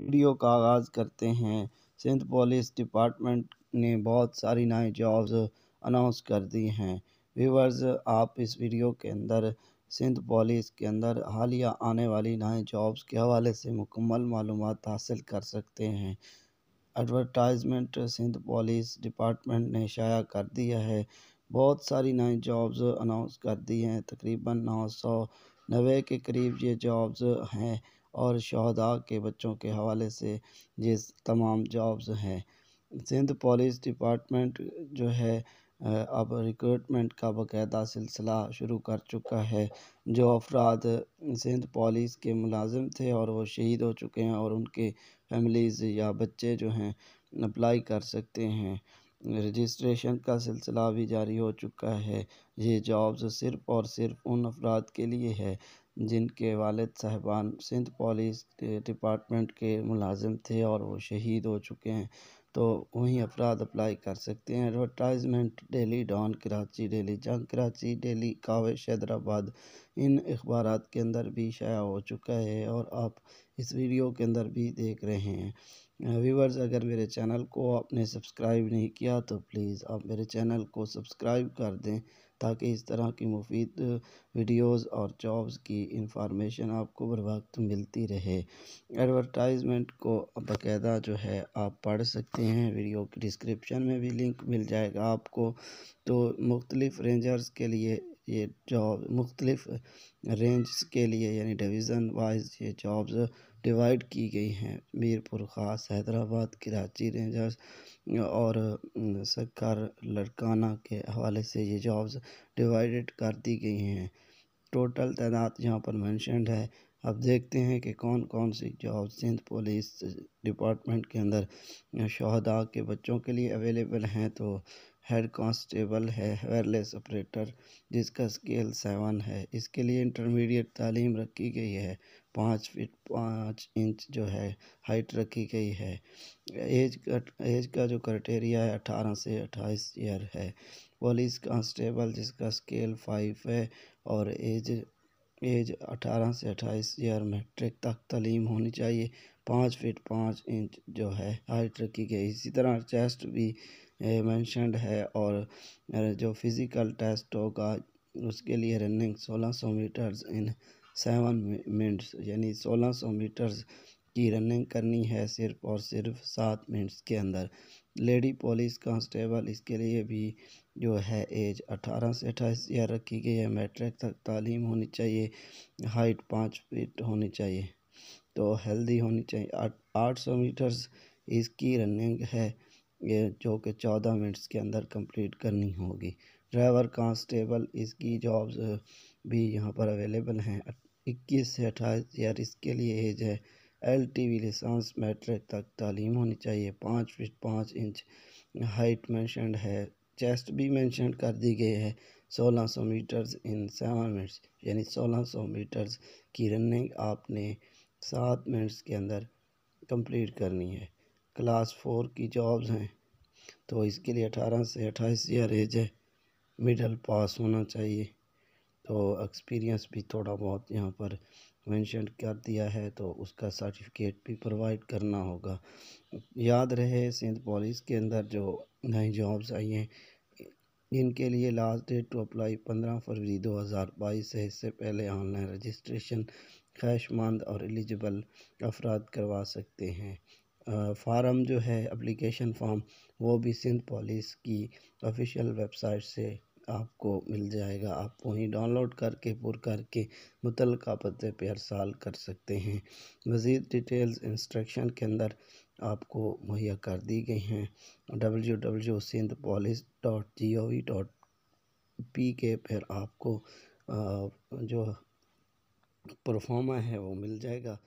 video का आगाज़ करते हैं सिंध पुलिस डिपार्टमेंट ने बहुत सारी नए जॉब्स अनाउंस कर दी हैं व्यूवर्स आप इस वीडियो के अंदर सिंध पुलिस के अंदर हालिया आने वाली नए जॉब्स के हवाले से मुकम्मल मालूम हासिल कर सकते हैं एडवर्टाइजमेंट सिंध पुलिस डिपार्टमेंट ने शाया कर दिया है बहुत सारी नई जॉब्स अनाउंस कर दी हैं तकरीबन नौ सौ नबे के करीब ये जॉब्स हैं और शहदा के बच्चों के हवाले से ये तमाम जॉब्स हैं सिंध पुलिस डिपार्टमेंट जो है अब रिक्रूटमेंट का बाकायदा सिलसिला शुरू कर चुका है जो अफराद सिंध पुलिस के मुलाजिम थे और वो शहीद हो चुके हैं और उनके फैमिलीज़ या बच्चे जो हैं अप्लाई कर सकते हैं रजिस्ट्रेशन का सिलसिला भी जारी हो चुका है ये जॉब्स सिर्फ़ और सिर्फ उन अफराद के लिए है जिनके वालिद साहबान सिंध पुलिस के डिपार्टमेंट के मुलाजिम थे और वो शहीद हो चुके हैं तो वहीं अफराद अप्लाई कर सकते हैं advertisement daily Dawn Karachi daily Jang Karachi daily Kawish Hyderabad इन अखबार के अंदर भी शाया हो चुका है और आप इस वीडियो के अंदर भी देख रहे हैं व्यूवर्स अगर मेरे चैनल को आपने सब्सक्राइब नहीं किया तो प्लीज़ आप मेरे चैनल को सब्सक्राइब कर दें ताकि इस तरह की मुफ़ीद वीडियोज़ और जॉब्स की इंफॉर्मेशन आपको बर वक्त मिलती रहे एडवर्टाइज़मेंट को बाकायदा जो है आप पढ़ सकते हैं वीडियो की डिस्क्रिप्शन में भी लिंक मिल जाएगा आपको तो मुख्तलिफ़ रेंजर्स के लिए ये जॉब मुख्तलिफ़ रेंज के लिए यानी डिवीज़न वाइज ये जॉब्स डिवाइड की गई हैं मीरपुर ख़ास हैदराबाद कराची रेंजर्स और सरकार लड़काना के हवाले से ये जॉब्स डिवाइडेड कर दी गई हैं टोटल तादाद यहाँ पर मैंशनड है अब देखते हैं कि कौन कौन सी जॉब सिंध पुलिस डिपार्टमेंट के अंदर शहदा के बच्चों के लिए अवेलेबल हैं तो हेड कांस्टेबल है वायरलेस ऑपरेटर जिसका स्केल सेवन है इसके लिए इंटरमीडिएट तालीम रखी गई है पाँच फीट पाँच इंच जो है हाइट रखी गई है एज एज का जो क्राइटेरिया है अठारह से अट्ठाईस ईयर है पुलिस कांस्टेबल जिसका स्केल फाइव है और एज एज अठारह से अट्ठाईस ईयर मैट्रिक तक तलीम होनी चाहिए पाँच फीट पाँच इंच जो है हाइट रखी गई इसी तरह चेस्ट भी मैंशनड है और जो फिजिकल टेस्ट होगा उसके लिए रनिंग सोलह सौ मीटर्स इन सेवन मिनट्स यानी सोलह सौ मीटर्स की रनिंग करनी है सिर्फ और सिर्फ सात मिनट्स के अंदर लेडी पुलिस कांस्टेबल इसके लिए भी जो है एज अठारह से अट्ठाईस ईयर रखी गई है मैट्रिक तक तालीम होनी चाहिए हाइट पाँच फीट होनी चाहिए तो हेल्दी होनी चाहिए आठ सौ मीटर्स इसकी रनिंग है ये जो कि चौदह मिनट्स के अंदर कंप्लीट करनी होगी ड्राइवर कांस्टेबल इसकी जॉब्स भी यहाँ पर अवेलेबल हैं इक्कीस से अट्ठाईस ईयर इसके लिए एज है L T V license matric तक तालीम होनी चाहिए पाँच फिट पाँच इंच हाइट मैंशनड है चेस्ट भी मैंशन कर दी गई है सोलह सौ मीटर्स इन सेवन मिनट्स यानी सोलह सौ मीटर्स की रनिंग आपने सात मिनट्स के अंदर कंप्लीट करनी है क्लास फोर की जॉब्स हैं तो इसके लिए अठारह से अट्ठाईस ईयर एज है मिडल पास होना चाहिए तो एक्सपीरियंस भी थोड़ा बहुत यहाँ पर मेंशन कर दिया है तो उसका सर्टिफिकेट भी प्रोवाइड करना होगा याद रहे सिंध पुलिस के अंदर जो नई जॉब्स आई हैं इनके लिए लास्ट डेट टू अप्लाई पंद्रह फरवरी दो हज़ार बाईस है इससे पहले ऑनलाइन रजिस्ट्रेशन ख्वाहिशमंद और एलिजिबल अफराद करवा सकते हैं फार्म जो है अप्लीकेशन फार्म वो भी सिंध पुलिस की ऑफिशियल वेबसाइट से आपको मिल जाएगा आप वहीं डाउनलोड करके पुर करके मुतल पते पर साल कर सकते हैं मज़ीद डिटेल्स इंस्ट्रक्शन के अंदर आपको मुहैया कर दी गई हैं W W Sindh police dot G O V dot P K फिर आपको जो परफॉर्मा है वो मिल जाएगा